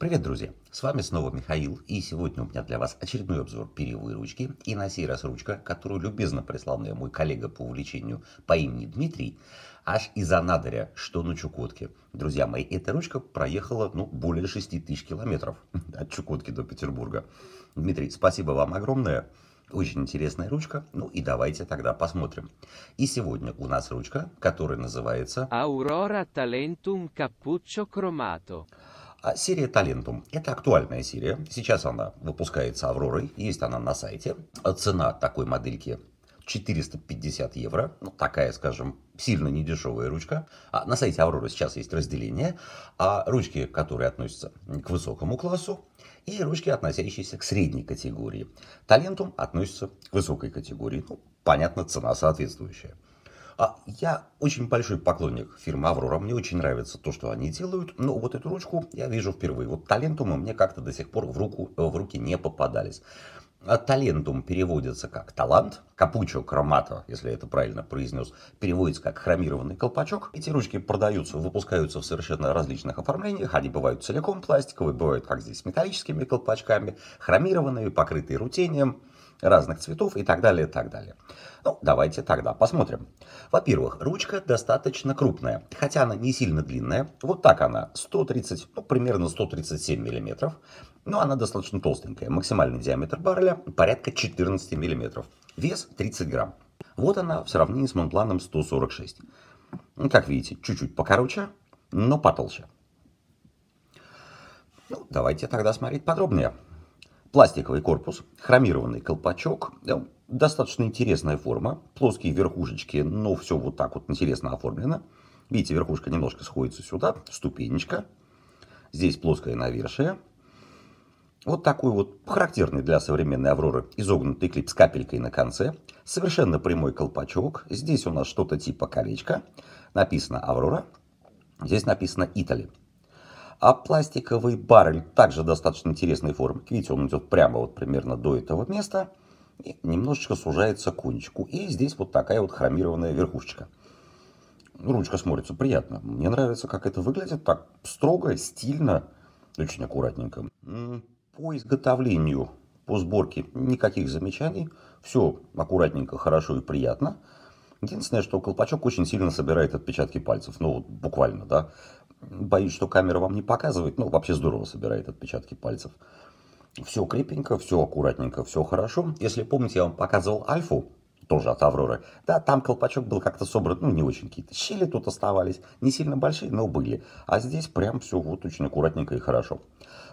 Привет, друзья! С вами снова Михаил, и сегодня у меня для вас очередной обзор перевыручки, и на сей раз ручка, которую любезно прислал мне мой коллега по увлечению по имени Дмитрий, аж из Анадыря, что на Чукотке. Друзья мои, эта ручка проехала ну, более 6 тысяч километров от Чукотки до Петербурга. Дмитрий, спасибо вам огромное! Очень интересная ручка, ну и давайте тогда посмотрим. И сегодня у нас ручка, которая называется... Aurora Talentum Cappuccio Cromato. А серия Talentum – это актуальная серия. Сейчас она выпускается «Авророй», есть она на сайте. А цена такой модельки 450 евро, ну, такая, скажем, сильно недешевая ручка. А на сайте Аврора сейчас есть разделение, а ручки, которые относятся к высокому классу, и ручки, относящиеся к средней категории. Talentum относится к высокой категории, ну, понятно, цена соответствующая. А я очень большой поклонник фирмы «Аврора». Мне очень нравится то, что они делают. Но вот эту ручку я вижу впервые. Вот талентумы мне как-то до сих пор в, руку, э, в руки не попадались. А Талентум переводится как талант, капучо кромата, если я это правильно произнес, переводится как хромированный колпачок. Эти ручки продаются, выпускаются в совершенно различных оформлениях. Они бывают целиком пластиковые, бывают как здесь металлическими колпачками, хромированные, покрытые рутением разных цветов и так далее, и так далее. Ну, давайте тогда посмотрим. Во-первых, ручка достаточно крупная, хотя она не сильно длинная. Вот так она, 130, ну, примерно 137 миллиметров. Но она достаточно толстенькая. Максимальный диаметр барреля порядка 14 миллиметров. Вес 30 грамм. Вот она в сравнении с Монпланом 146. Ну, как видите, чуть-чуть покороче, но потолще. Ну, давайте тогда смотреть подробнее. Пластиковый корпус, хромированный колпачок, э, достаточно интересная форма, плоские верхушечки, но ну, все вот так вот интересно оформлено. Видите, верхушка немножко сходится сюда, ступенечка, здесь плоское навершие. Вот такой вот характерный для современной Авроры изогнутый клип с капелькой на конце. Совершенно прямой колпачок. Здесь у нас что-то типа колечка. Написано Аврора. Здесь написано Итали. А пластиковый баррель также достаточно интересной формы. Видите, он идет прямо вот примерно до этого места. И немножечко сужается к кончику. И здесь вот такая вот хромированная верхушечка. Ручка смотрится приятно. Мне нравится, как это выглядит. Так строго, стильно, очень аккуратненько. По изготовлению, по сборке никаких замечаний. Все аккуратненько, хорошо и приятно. Единственное, что колпачок очень сильно собирает отпечатки пальцев. Ну, вот буквально, да. Боюсь, что камера вам не показывает. Ну, вообще здорово собирает отпечатки пальцев. Все крепенько, все аккуратненько, все хорошо. Если помните, я вам показывал альфу, тоже от Авроры. Да, там колпачок был как-то собран, ну, не очень какие-то щели тут оставались, не сильно большие, но были. А здесь прям все вот очень аккуратненько и хорошо.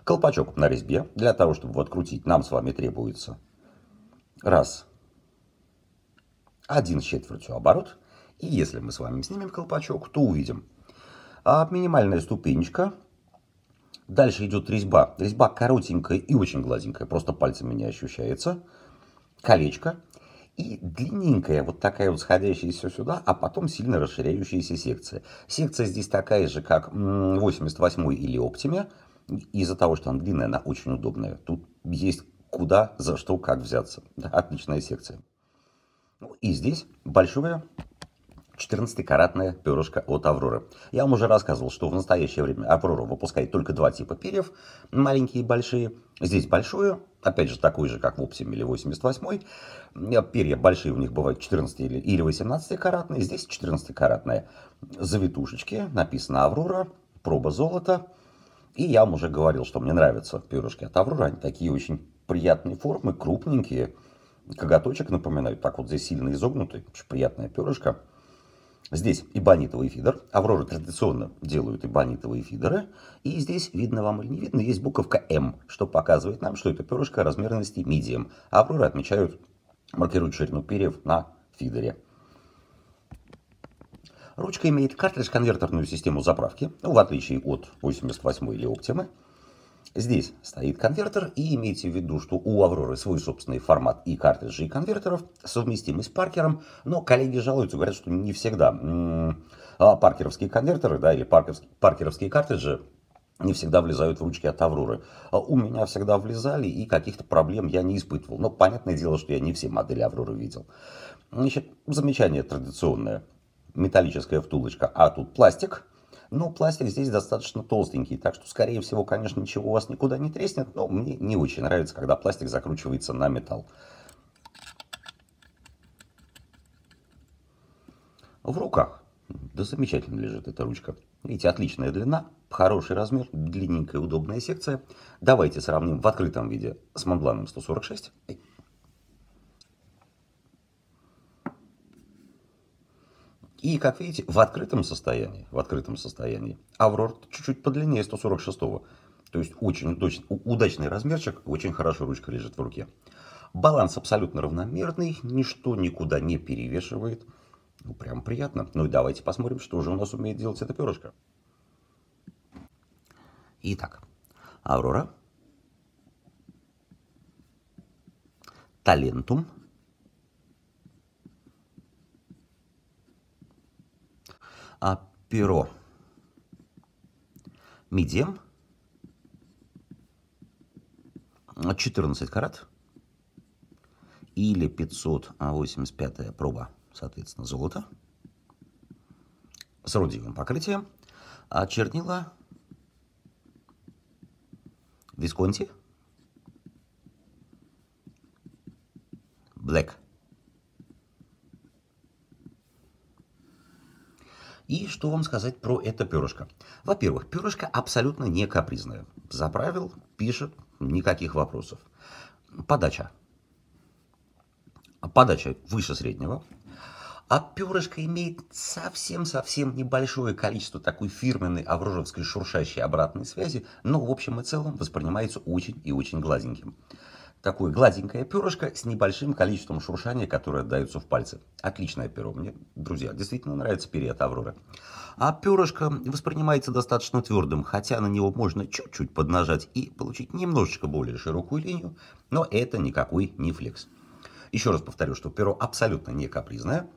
Колпачок на резьбе. Для того, чтобы его открутить, нам с вами требуется раз, один с четвертью оборот. И если мы с вами снимем колпачок, то увидим а минимальная ступенечка. Дальше идет резьба. Резьба коротенькая и очень гладенькая, просто пальцами не ощущается. Колечко. И длинненькая, вот такая вот сходящаяся сюда, а потом сильно расширяющаяся секция. Секция здесь такая же, как 88 или Optima. Из-за того, что она длинная, она очень удобная. Тут есть куда, за что, как взяться. Да, отличная секция. Ну, и здесь большое 14 каратная перышко от Авроры. Я вам уже рассказывал, что в настоящее время Аврора выпускает только два типа перьев, маленькие и большие. Здесь большую, опять же, такое же, как в Opsim или 88 э, Перья большие у них бывают 14 или или 18-каратные, здесь 14 каратная. Завитушечки, написано Аврора, проба золота. И я вам уже говорил, что мне нравятся перышки от Аврора, они такие очень приятные формы, крупненькие. Коготочек напоминают, так вот здесь сильно изогнутый, очень приятная перышко. Здесь эбонитовый фидер. Авроры традиционно делают эбонитовые фидеры. И здесь, видно вам или не видно, есть буковка М, что показывает нам, что это перышко размерности medium. А авроры отмечают, маркируют ширину перьев на фидере. Ручка имеет картридж-конвертерную систему заправки, ну, в отличие от 88 или Optima. Здесь стоит конвертер, и имейте в виду, что у Авроры свой собственный формат и картриджи, и конвертеров, совместимый с Паркером, но коллеги жалуются, говорят, что не всегда а паркеровские конвертеры, да, или паркерские, паркеровские картриджи не всегда влезают в ручки от Авроры. А у меня всегда влезали, и каких-то проблем я не испытывал. Но понятное дело, что я не все модели Авроры видел. Значит, замечание традиционное. Металлическая втулочка, а тут пластик – но ну, пластик здесь достаточно толстенький, так что, скорее всего, конечно, ничего у вас никуда не треснет, но мне не очень нравится, когда пластик закручивается на металл. В руках. Да замечательно лежит эта ручка. Видите, отличная длина, хороший размер, длинненькая удобная секция. Давайте сравним в открытом виде с Монбланом 146. И, как видите, в открытом состоянии, в открытом состоянии, Аврор чуть-чуть подлиннее 146-го. То есть очень удачный, удачный размерчик, очень хорошо ручка лежит в руке. Баланс абсолютно равномерный, ничто никуда не перевешивает. Ну, прям приятно. Ну и давайте посмотрим, что же у нас умеет делать эта перышко. Итак, Аврора. Талентум. а перо. Медием 14 карат или 585 а, проба, соответственно, золота с родиевым покрытием, а чернила Висконти Black И что вам сказать про это перышко? Во-первых, перышко абсолютно не капризное. Заправил, пишет, никаких вопросов. Подача. Подача выше среднего. А перышко имеет совсем-совсем небольшое количество такой фирменной аврожевской шуршащей обратной связи, но в общем и целом воспринимается очень и очень глазеньким такое гладенькое перышко с небольшим количеством шуршания, которое отдается в пальцы. Отличное перо. Мне, друзья, действительно нравится перья от Авроры. А перышко воспринимается достаточно твердым, хотя на него можно чуть-чуть поднажать и получить немножечко более широкую линию, но это никакой не флекс. Еще раз повторю, что перо абсолютно не капризное.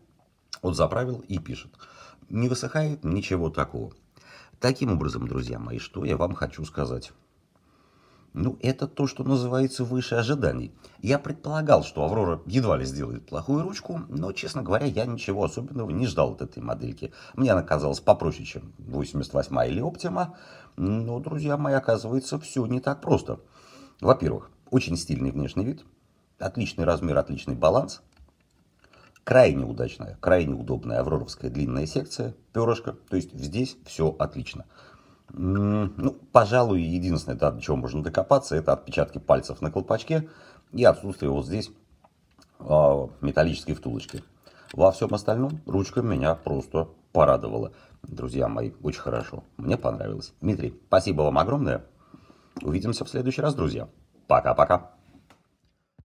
Вот заправил и пишет. Не высыхает ничего такого. Таким образом, друзья мои, что я вам хочу сказать. Ну, это то, что называется выше ожиданий. Я предполагал, что «Аврора» едва ли сделает плохую ручку, но, честно говоря, я ничего особенного не ждал от этой модельки. Мне она казалась попроще, чем 88 или «Оптима», но, друзья мои, оказывается, все не так просто. Во-первых, очень стильный внешний вид, отличный размер, отличный баланс, крайне удачная, крайне удобная авроровская длинная секция, перышко, то есть здесь все отлично. Ну, пожалуй, единственное, до чего можно докопаться, это отпечатки пальцев на колпачке и отсутствие вот здесь э, металлической втулочки. Во всем остальном ручка меня просто порадовала. Друзья мои, очень хорошо. Мне понравилось. Дмитрий, спасибо вам огромное. Увидимся в следующий раз, друзья. Пока-пока.